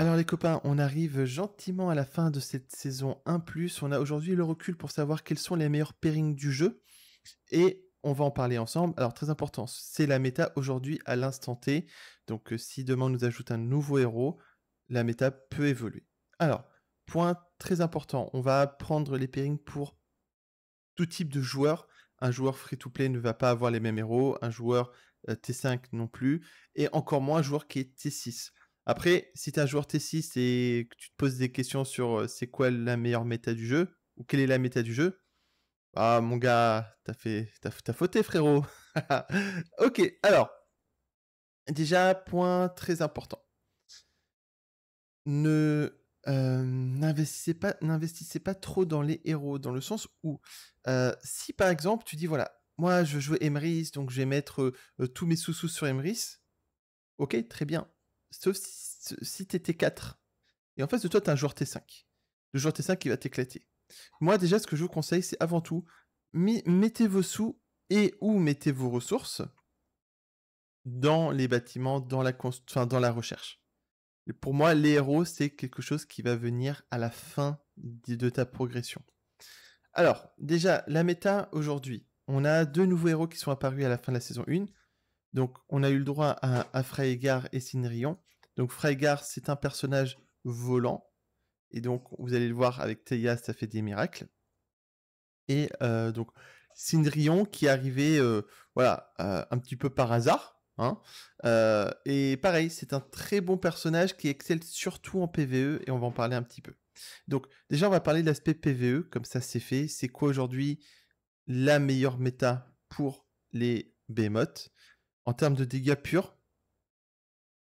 Alors les copains, on arrive gentiment à la fin de cette saison 1 ⁇ On a aujourd'hui le recul pour savoir quels sont les meilleurs pairings du jeu. Et on va en parler ensemble. Alors très important, c'est la méta aujourd'hui à l'instant T. Donc euh, si demain on nous ajoute un nouveau héros, la méta peut évoluer. Alors, point très important, on va prendre les pairings pour tout type de joueur. Un joueur free-to-play ne va pas avoir les mêmes héros, un joueur euh, T5 non plus, et encore moins un joueur qui est T6. Après, si t'es un joueur T6 et que tu te poses des questions sur euh, c'est quoi la meilleure méta du jeu, ou quelle est la méta du jeu, ah mon gars, t'as fait, fauté frérot. ok, alors, déjà, point très important. Ne euh, n'investissez pas, n'investissez pas trop dans les héros, dans le sens où euh, si par exemple tu dis voilà, moi je joue Emrys, donc je vais mettre tous mes sous-sous sur Emrys, ok, très bien. Sauf si si t'es T4, et en face de toi, t'es un joueur T5. Le joueur T5 qui va t'éclater. Moi, déjà, ce que je vous conseille, c'est avant tout, mettez vos sous et ou mettez vos ressources dans les bâtiments, dans la, dans la recherche. pour moi, les héros, c'est quelque chose qui va venir à la fin de ta progression. Alors, déjà, la méta aujourd'hui, on a deux nouveaux héros qui sont apparus à la fin de la saison 1. Donc, on a eu le droit à, Freygar et Cynrion. Donc Freigar, c'est un personnage volant. Et donc, vous allez le voir avec Teia, ça fait des miracles. Et euh, donc, Cindrion qui est arrivé, euh, voilà, euh, un petit peu par hasard. Hein. et pareil, c'est un très bon personnage qui excelle surtout en PVE et on va en parler un petit peu. Donc, déjà, on va parler de l'aspect PVE, comme ça c'est fait. C'est quoi aujourd'hui la meilleure méta pour les bémotes en termes de dégâts purs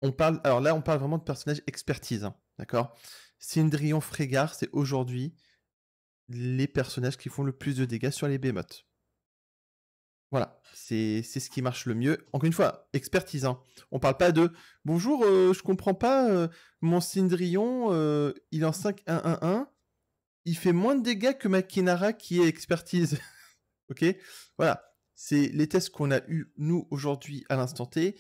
on parle, alors là, on parle vraiment de personnages expertise, hein, d'accord Cindrion Frégard, c'est aujourd'hui les personnages qui font le plus de dégâts sur les bémotes. Voilà, c'est ce qui marche le mieux. Encore une fois, expertise. Hein. On parle pas de bonjour, je euh, je comprends pas, euh, mon Cindrion, euh, il est en 5-1-1-1, il fait moins de dégâts que ma Kinara qui est expertise. ok Voilà, c'est les tests qu'on a eu nous aujourd'hui à l'instant T.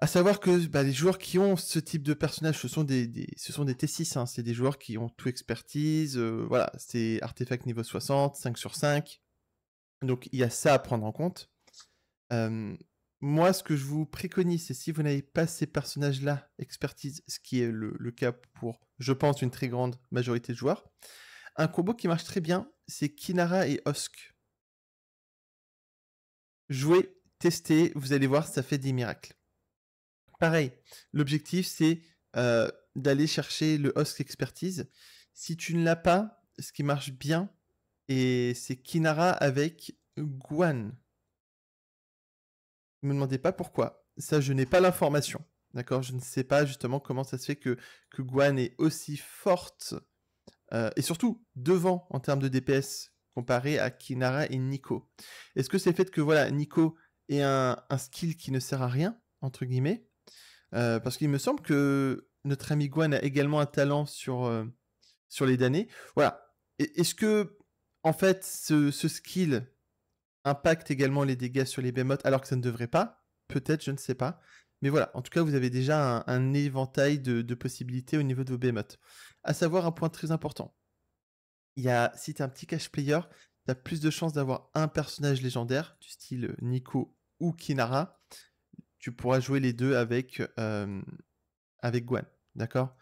À savoir que les bah, joueurs qui ont ce type de personnage, ce sont des, ce sont des T6, hein. c'est des joueurs qui ont tout expertise, euh, voilà, c'est artefact niveau 60, 5 sur 5. Donc il y a ça à prendre en compte. moi, ce que je vous préconise, c'est si vous n'avez pas ces personnages-là, expertise, ce qui est le, le, cas pour, je pense, une très grande majorité de joueurs, un combo qui marche très bien, c'est Kinara et Osk. Jouez, testez, vous allez voir, ça fait des miracles. Pareil, l'objectif, c'est d'aller chercher le host expertise. Si tu ne l'as pas, ce qui marche bien, et c'est Kinara avec Guan. Ne me demandez pas pourquoi. Ça, je n'ai pas l'information. D'accord Je ne sais pas justement comment ça se fait que, que Guan est aussi forte, et surtout devant en termes de DPS, comparé à Kinara et Nico. Est-ce que c'est le fait que voilà, Nico ait un, un skill qui ne sert à rien, entre guillemets, euh, parce qu'il me semble que notre ami Guan a également un talent sur, euh, sur les damnés. Voilà. Est-ce que, en fait, ce, skill impacte également les dégâts sur les bémotes alors que ça ne devrait pas Peut-être, je ne sais pas. Mais voilà, en tout cas, vous avez déjà un, éventail de, de, possibilités au niveau de vos bémotes. À savoir un point très important. Il y a, si tu es un petit cash player, tu as plus de chances d'avoir un personnage légendaire, du style euh, Nico ou Kinara, tu pourras jouer les deux avec, avec Gwen. D'accord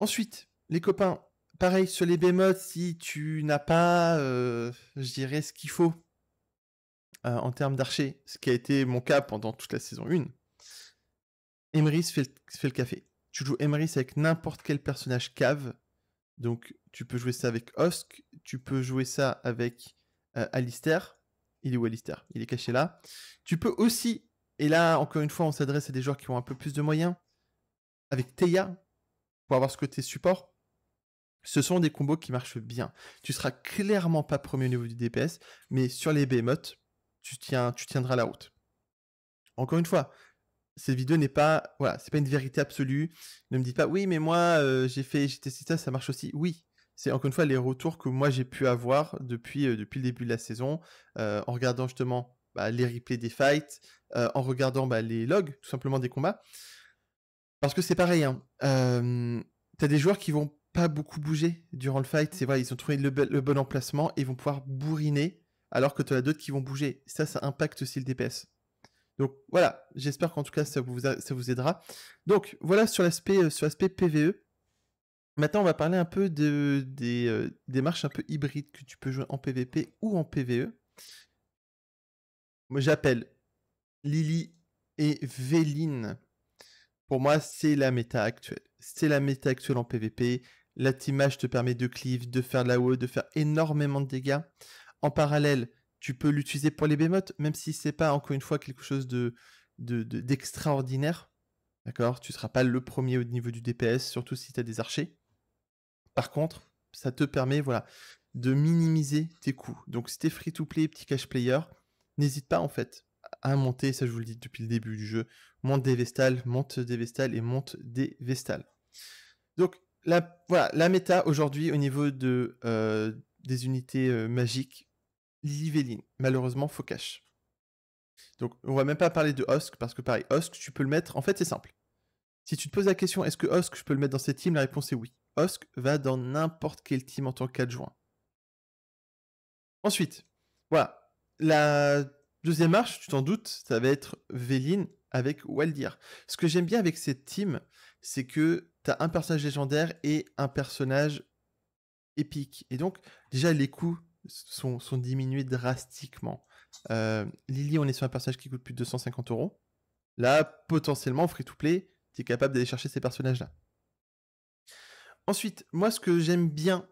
Ensuite, les copains, pareil sur les bémols, si tu n'as pas, je dirais, ce qu'il faut euh, en termes d'archer, ce qui a été mon cas pendant toute la saison 1, Emrys fait, le café. Tu joues Emrys avec n'importe quel personnage cave. Donc, tu peux jouer ça avec Osk, tu peux jouer ça avec euh, Alistair. Il est où Alistair Il est caché là. Tu peux aussi et là, encore une fois, on s'adresse à des joueurs qui ont un peu plus de moyens. Avec Teia, pour avoir ce côté support, ce sont des combos qui marchent bien. Tu seras clairement pas premier au niveau du DPS, mais sur les behemoths, tu, tiens, tu tiendras la route. Encore une fois, cette vidéo n'est pas, voilà, c'est pas une vérité absolue. Ne me dites pas, oui, mais moi, euh, j'ai fait, j'ai testé ça, ça marche aussi. Oui, c'est encore une fois les retours que moi j'ai pu avoir depuis, euh, depuis le début de la saison, euh, en regardant justement bah, les replays des fights, euh, en regardant bah, les logs, tout simplement des combats. Parce que c'est pareil, hein. Tu as des joueurs qui vont pas beaucoup bouger durant le fight, c'est vrai, ils ont trouvé le, bon emplacement et vont pouvoir bourriner, alors que tu as d'autres qui vont bouger. Ça, ça impacte aussi le DPS. Donc voilà, j'espère qu'en tout cas ça vous, ça vous aidera. Donc voilà sur l'aspect euh, PVE. Maintenant, on va parler un peu des euh, démarches un peu hybrides que tu peux jouer en PVP ou en PVE. Moi, j'appelle Lily et Véline. Pour moi, c'est la méta actuelle. C'est la méta actuelle en PvP. La team te permet de cleave, de faire de la haut, de faire énormément de dégâts. En parallèle, tu peux l'utiliser pour les bémotes, même si ce c'est pas encore une fois quelque chose d'extraordinaire. De, ne D'accord Tu seras pas le premier au niveau du DPS, surtout si tu as des archers. Par contre, ça te permet voilà, de minimiser tes coûts. Donc si t'es free to play, petit cash player, n'hésite pas en fait à monter, ça je vous le dis depuis le début du jeu, monte des vestales, monte des vestales et monte des vestales. Donc la, voilà, la méta aujourd'hui au niveau de, euh, des unités euh, magiques, Livelline, malheureusement faut cash. Donc on va même pas parler de Hosk, parce que pareil, Osk, tu peux le mettre, en fait c'est simple. Si tu te poses la question est-ce que Osk je peux le mettre dans cette team, la réponse est oui. Hosk va dans n'importe quelle team en tant qu'adjoint. Ensuite, voilà, la deuxième marche, tu t'en doutes, ça va être Véline avec Waldir. Ce que j'aime bien avec cette team, c'est que tu as un personnage légendaire et un personnage épique. Et donc, déjà, les coûts sont, diminués drastiquement. Euh, Lily, on est sur un personnage qui coûte plus de 250 euros. Là, potentiellement, free-to-play, tu es capable d'aller chercher ces personnages-là. Ensuite, moi, ce que j'aime bien,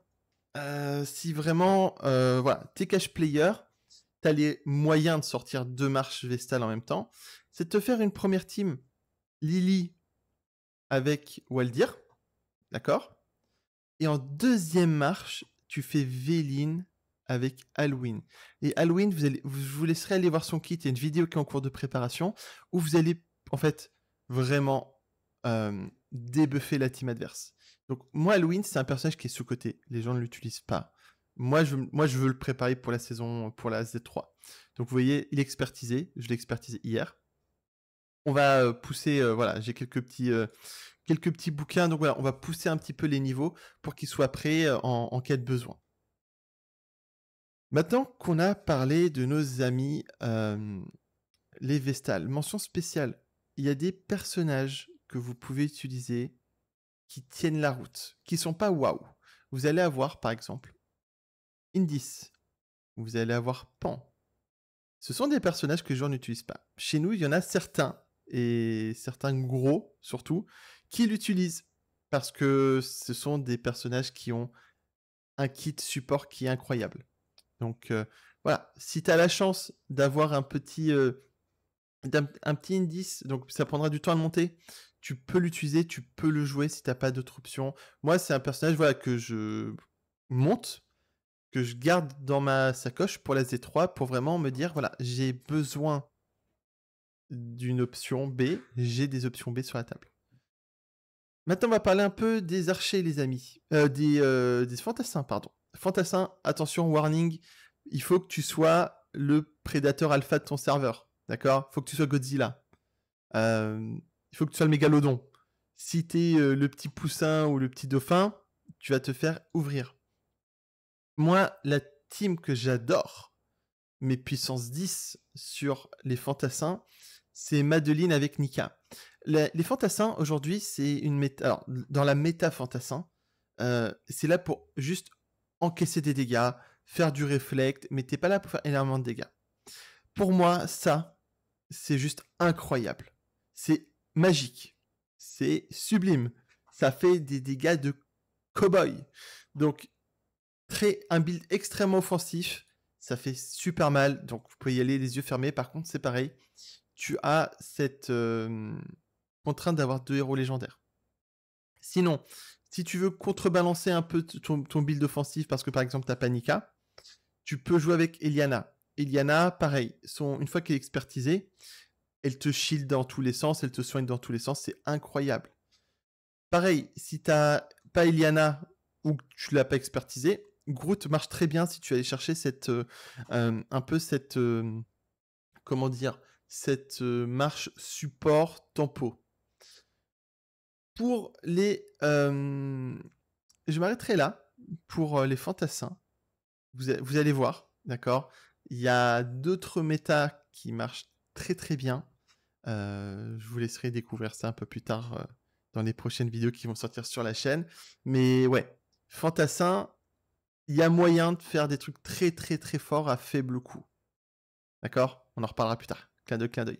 euh, si vraiment, euh, voilà, t'es cash player, as les moyens de sortir deux marches vestales en même temps, c'est de te faire une première team Lily avec Waldir, d'accord Et en deuxième marche, tu fais Véline avec Halloween. Et Halloween, vous allez, vous laisserai aller voir son kit, il y a une vidéo qui est en cours de préparation, où vous allez en fait vraiment euh, débuffer la team adverse. Donc moi, Halloween, c'est un personnage qui est sous-côté, les gens ne l'utilisent pas. Moi je, veux le préparer pour la saison, pour la Z3. Donc, vous voyez, il est expertisé. Je l'ai hier. On va euh, pousser, euh, voilà, j'ai quelques petits, euh, quelques petits bouquins. Donc, voilà, on va pousser un petit peu les niveaux pour qu'ils soient prêts en, cas de besoin. Maintenant qu'on a parlé de nos amis, les Vestales, mention spéciale. Il y a des personnages que vous pouvez utiliser qui tiennent la route, qui sont pas waouh. Vous allez avoir, par exemple, Indice. Vous allez avoir Pan. Ce sont des personnages que les joueurs n'utilisent pas. Chez nous, il y en a certains, et certains gros surtout, qui l'utilisent. Parce que ce sont des personnages qui ont un kit support qui est incroyable. Donc euh, voilà, si tu as la chance d'avoir un petit... Euh, petit indice, donc ça prendra du temps à monter. Tu peux l'utiliser, tu peux le jouer si tu t'as pas d'autre option. Moi, c'est un personnage voilà, que je monte que je garde dans ma sacoche pour la Z3 pour vraiment me dire voilà, j'ai besoin d'une option B, j'ai des options B sur la table. Maintenant, on va parler un peu des archers, les amis. Euh, des, euh, des, fantassins, pardon. Fantassins, attention, warning, il faut que tu sois le prédateur alpha de ton serveur. D'accord Il faut que tu sois Godzilla. Euh, il faut que tu sois le mégalodon. Si es le petit poussin ou le petit dauphin, tu vas te faire ouvrir. Moi, la team que j'adore, mes puissance 10 sur les fantassins, c'est Madeline avec Nika. les fantassins, aujourd'hui, c'est une méta... Alors, dans la méta fantassin, euh, c'est là pour juste encaisser des dégâts, faire du réflexe, mais t'es pas là pour faire énormément de dégâts. Pour moi, ça, c'est juste incroyable. C'est magique. C'est sublime. Ça fait des dégâts de cow-boy. Donc, très, un build extrêmement offensif. Ça fait super mal. Donc, vous pouvez y aller les yeux fermés. Par contre, c'est pareil. Tu as cette euh, contrainte d'avoir deux héros légendaires. Sinon, si tu veux contrebalancer un peu ton, build offensif, parce que par exemple, tu as Panika, tu peux jouer avec Eliana. Eliana, pareil, une fois qu'elle est expertisée, elle te shield dans tous les sens, elle te soigne dans tous les sens, c'est incroyable. Pareil, si tu n'as pas Eliana ou que tu l'as pas expertisée, Groot marche très bien si tu allais chercher cette, euh, euh, un peu cette, euh, comment dire, cette marche support tempo. Pour les, je m'arrêterai là pour les fantassins. Vous, allez voir, d'accord. Il y a d'autres méta qui marchent très très bien. je vous laisserai découvrir ça un peu plus tard dans les prochaines vidéos qui vont sortir sur la chaîne. Mais ouais, fantassins il y a moyen de faire des trucs très très très forts à faible coût. D'accord On en reparlera plus tard. Clin d'œil, clin d'œil.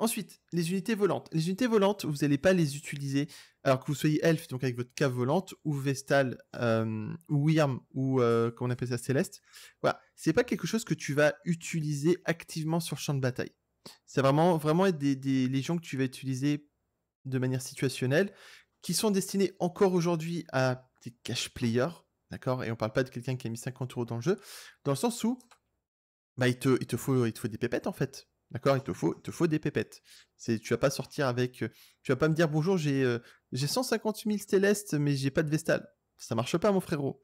Ensuite, les unités volantes. Les unités volantes, vous n'allez pas les utiliser alors que vous soyez elf, donc avec votre cave volante, ou vestal, euh, ou wyrm, ou euh, comment on appelle ça, céleste. Voilà, c'est pas quelque chose que tu vas utiliser activement sur le champ de bataille. C'est vraiment, vraiment des, des légions que tu vas utiliser de manière situationnelle, qui sont destinées encore aujourd'hui à des cash players, D'accord Et on parle pas de quelqu'un qui a mis 50 euros dans le jeu, dans le sens où bah, il, te, il, te faut, il te faut des pépettes en fait. D'accord il, te faut, te faut des pépettes. C'est, tu vas pas sortir avec. Euh, tu vas pas me dire bonjour, j'ai, euh, j'ai 150 000 Célestes, mais j'ai pas de Vestal. Ça marche pas, mon frérot.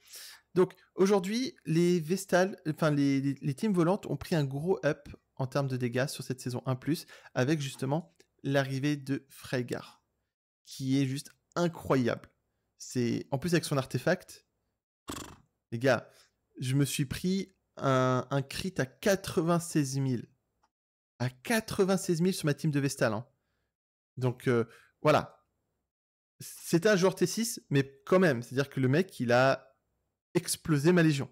Donc aujourd'hui, les vestales, enfin les, les, teams volantes ont pris un gros up en termes de dégâts sur cette saison 1+, avec justement l'arrivée de Freygar, qui est juste incroyable. C'est En plus avec son artefact, les gars, je me suis pris un, crit à 96 000. À 96 000 sur ma team de Vestal. Hein. Donc euh, voilà. C'est un joueur T6, mais quand même, c'est-à-dire que le mec, il a explosé ma légion.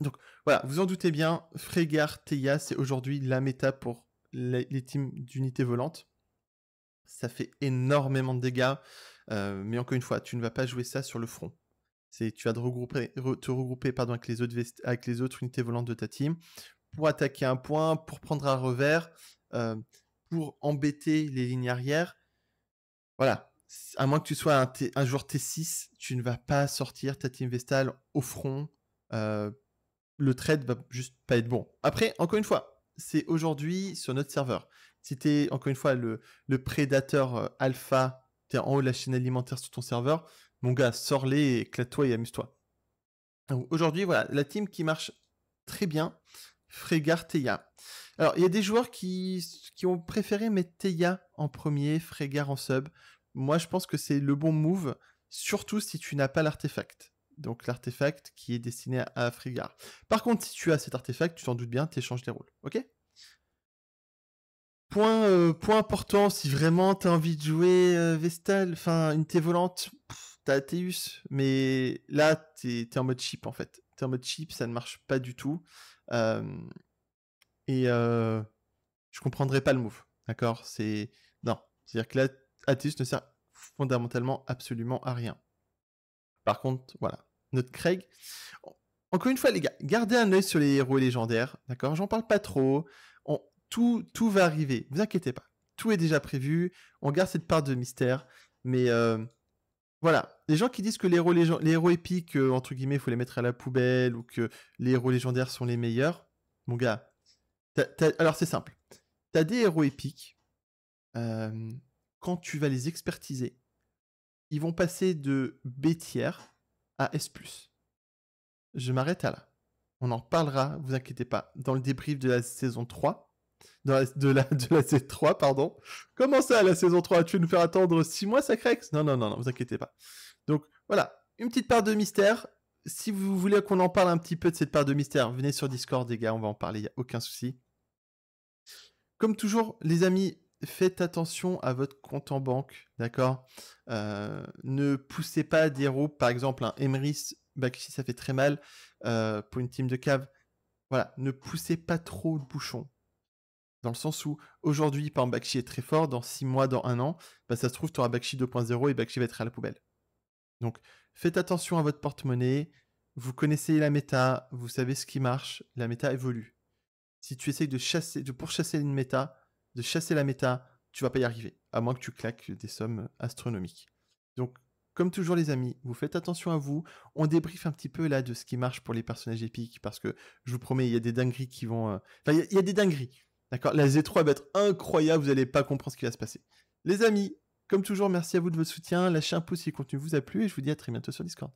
Donc voilà, vous en doutez bien, Frégar, Teia, c'est aujourd'hui la méta pour les, teams d'unités volantes. Ça fait énormément de dégâts, euh, mais encore une fois, tu ne vas pas jouer ça sur le front. C'est tu vas te regrouper, te regrouper pardon, avec, les autres unités volantes de ta team pour attaquer un point, pour prendre un revers, euh, pour embêter les lignes arrières. Voilà. À moins que tu sois un, un, joueur T6, tu ne vas pas sortir ta team Vestal au front. Euh, le trade va juste pas être bon. Après, encore une fois, c'est aujourd'hui sur notre serveur. Si tu es, encore une fois, le, le prédateur euh, alpha, tu es en haut de la chaîne alimentaire sur ton serveur, mon gars, sors-les, éclate-toi et amuse-toi. Aujourd'hui, voilà, la team qui marche très bien, frégar Teia. Alors, il y a des joueurs qui, ont préféré mettre Teya en premier, Frégar en sub. Moi, je pense que c'est le bon move, surtout si tu n'as pas l'artefact. Donc, l'artefact qui est destiné à Frégar. Par contre, si tu as cet artefact, tu t'en doutes bien, tu échanges les rôles. Ok Point, euh, point important, si vraiment tu as envie de jouer euh, Vestal, enfin une T volante, t'as Atheus, mais là, t'es es en mode chip en fait. T'es en mode chip, ça ne marche pas du tout. Euh, et euh, je comprendrais pas le move, d'accord C'est. Non. C'est-à-dire que là, Atheus ne sert fondamentalement absolument à rien. Par contre, voilà. Notre Craig. Encore une fois, les gars, gardez un œil sur les héros légendaires, d'accord J'en parle pas trop. Tout, tout va arriver, vous inquiétez pas. Tout est déjà prévu. On garde cette part de mystère. Mais euh, voilà, les gens qui disent que les héros, les héros épiques, euh, entre guillemets, faut les mettre à la poubelle ou que les héros légendaires sont les meilleurs, mon gars, alors c'est simple. T'as des héros épiques, euh, quand tu vas les expertiser, ils vont passer de B tiers à S. Je m'arrête à là. On en parlera, vous inquiétez pas, dans le débrief de la saison 3 de la, de la, 3 pardon. Comment ça, la saison 3 Tu veux nous faire attendre 6 mois, Sacrex Non, non, non, non, vous inquiétez pas. Donc voilà, une petite part de mystère. Si vous voulez qu'on en parle un petit peu de cette part de mystère, venez sur Discord, les gars, on va en parler, il n'y a aucun souci. Comme toujours, les amis, faites attention à votre compte en banque, d'accord euh, Ne poussez pas des roues, par exemple, un Emrys, bah, si ça fait très mal euh, pour une team de cave. Voilà, ne poussez pas trop le bouchon, dans le sens où aujourd'hui, par exemple, Bakshi est très fort, dans 6 mois, dans un an, bah, ça se trouve, tu auras Bakshi 2.0 et Bakshi va être à la poubelle. Donc faites attention à votre porte-monnaie, vous connaissez la méta, vous savez ce qui marche, la méta évolue. Si tu essayes de chasser, de pourchasser une méta, de chasser la méta, tu vas pas y arriver, à moins que tu claques des sommes astronomiques. Donc, comme toujours les amis, vous faites attention à vous. On débriefe un petit peu là de ce qui marche pour les personnages épiques, parce que je vous promets, il y a des dingueries qui vont. Euh, enfin, il y, a des dingueries. D'accord La Z3 va être incroyable, vous n'allez pas comprendre ce qui va se passer. Les amis, comme toujours, merci à vous de votre soutien. Lâchez un pouce si le contenu vous a plu et je vous dis à très bientôt sur Discord.